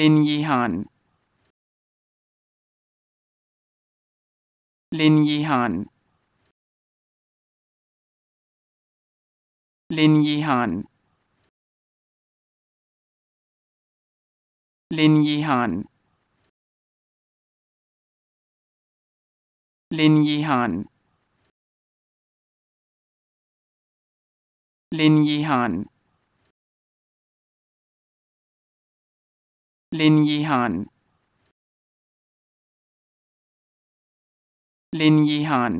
ลินยีห่านลินยีห่านลินยีห่านลินยีห่านลินยีห่านลินยีห่านลินยีหานลินยีหาน